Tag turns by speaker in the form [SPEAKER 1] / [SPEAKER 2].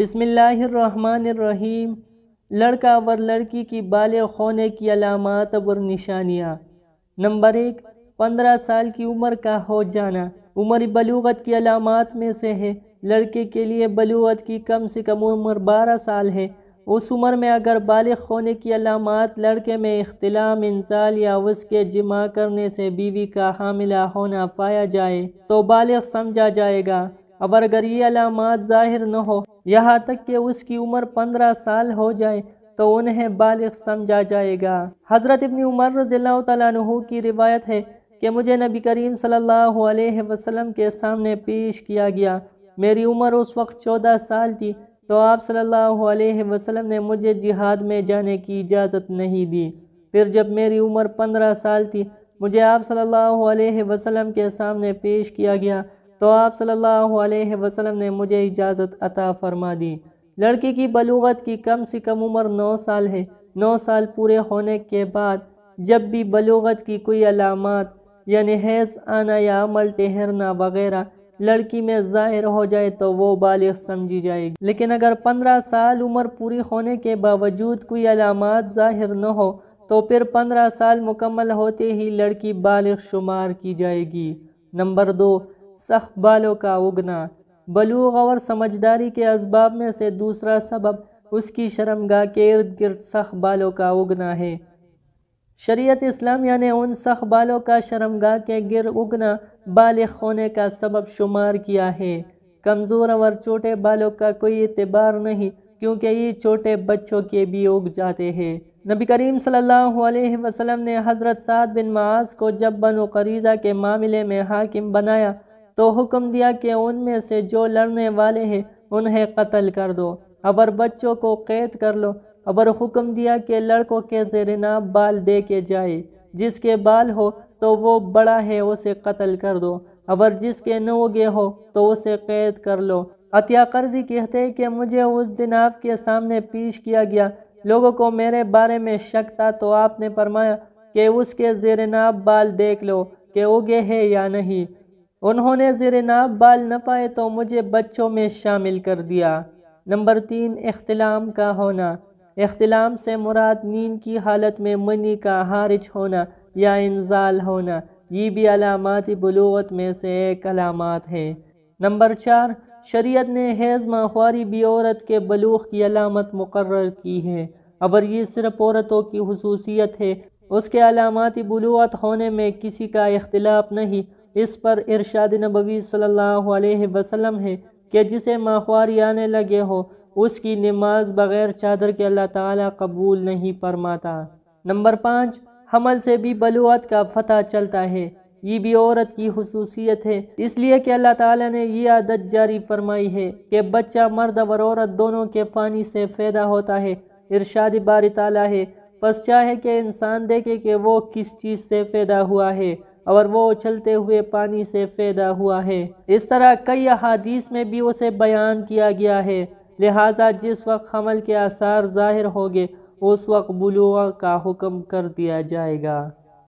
[SPEAKER 1] बिसमीम लड़का व लड़की की बाल होने की अलामत और निशानियाँ नंबर एक पंद्रह साल की उम्र का हो जाना उम्र बलूगत की अलामत में से है लड़के के लिए बलूगत की कम से कम उम्र बारह साल है उस उम्र में अगर बालग होने की अलामत लड़के में अख्तलाम इंसाल या उसके जमा करने से बीवी का हामिला होना पाया जाए तो बालिग समझा जाएगा अब अगर ये अलामत ज़ाहिर न हो यहाँ तक कि उसकी उम्र पंद्रह साल हो जाए तो उन्हें बालिग समझा जाएगा हज़रत इबन उमर रज़ील्ला तु की रिवायत है कि मुझे नबी करीम सल्लल्लाहु अलैहि वसल्लम के सामने पेश किया गया मेरी उम्र उस वक्त चौदह साल थी तो आप सल्लल्लाहु अलैहि वसल्लम ने मुझे जिहाद में जाने की इजाज़त नहीं दी फिर जब मेरी उम्र पंद्रह साल थी मुझे आप सल्लल्लाहु अलैहि वसल्लम के सामने पेश किया गया तो आप सल्लल्लाहु अलैहि वसल्लम ने मुझे इजाज़त अता फरमा दी लड़की की बलूगत की कम से कम उम्र नौ साल है नौ साल पूरे होने के बाद जब भी बलूगत की कोई अलामत यानि हैज़ आना या अमल ठहरना वगैरह लड़की में ज़ाहिर हो जाए तो वो बालिग समझी जाएगी लेकिन अगर पंद्रह साल उम्र पूरी होने के बावजूद कोई अलामत ज़ाहिर न हो तो फिर पंद्रह साल मुकम्मल होते ही लड़की बालिग शुमार की जाएगी नंबर दो सख्त बालों का उगना बलूग और समझदारी के इसबाब में से दूसरा सबब उसकी शर्मगाह के इर्द गिर्द सख बालों का उगना है शरीयत इस्लाम ने उन सख बालों का शर्मगाह के गिर उगना बालिग होने का सबब शुमार किया है कमज़ोर और छोटे बालों का कोई इतबार नहीं क्योंकि ये छोटे बच्चों के भी उग जाते हैं नबी करीम सल्लल्लाहु अलैहि वसल्लम ने हज़रत साद बिन माज को जब बनो करीज़ा के मामले में हाकिम बनाया तो हुक्म दिया कि उनमें से जो लड़ने वाले हैं उन्हें कत्ल कर दो अबर बच्चों को कैद कर लो अबर हुक्म दिया कि लड़कों के जेरनाब बाल दे के जाए जिसके बाल हो तो वो बड़ा है उसे कत्ल कर दो अबर जिसके नोगे हो तो उसे कैद कर लो अतिया कर्जी कहते हैं कि मुझे उस दिन आपके सामने पेश किया गया लोगों को मेरे बारे में शक था तो आपने फरमाया कि उसके जेरनाब बाल देख लो कि उगे है या नहीं उन्होंने जेर नाप बाल न पाए तो मुझे बच्चों में शामिल कर दिया नंबर तीन अख्तलाम का होना अख्तलाम से मुराद नींद की हालत में मनी का हारिज होना या इंजाल होना ये भी अलामती बलूत में से एक अलामत है नंबर चार शरीयत ने हेज़ माहवारी भी औरत के बलूख की अलामत मुकर की है अगर ये सिर्फ औरतों की खसूसियत है उसके अलामती बलूत होने में किसी का इख्तलाफ नहीं इस पर इरशाद नबी सल्लल्लाहु अलैहि वसल्लम है कि जिसे माखवार आने लगे हो उसकी नमाज बग़ैर चादर के अल्लाह ताला कबूल नहीं फरमाता नंबर पाँच हमल से भी बलुआत का फतह चलता है ये भी औरत की खसूसियत है इसलिए कि अल्लाह ताला ने यह आदत जारी फरमाई है कि बच्चा मर्द और औरत दोनों के पानी से फायदा होता है इरशाद बार ताला है बस चाहे कि इंसान देखे कि वो किस चीज़ से फ़ायदा हुआ है और वो चलते हुए पानी से पैदा हुआ है इस तरह कई अहादीस में भी उसे बयान किया गया है लिहाजा जिस वक्त हमल के आसार ज़ाहिर होंगे उस वक्त बलुआ का हुक्म कर दिया जाएगा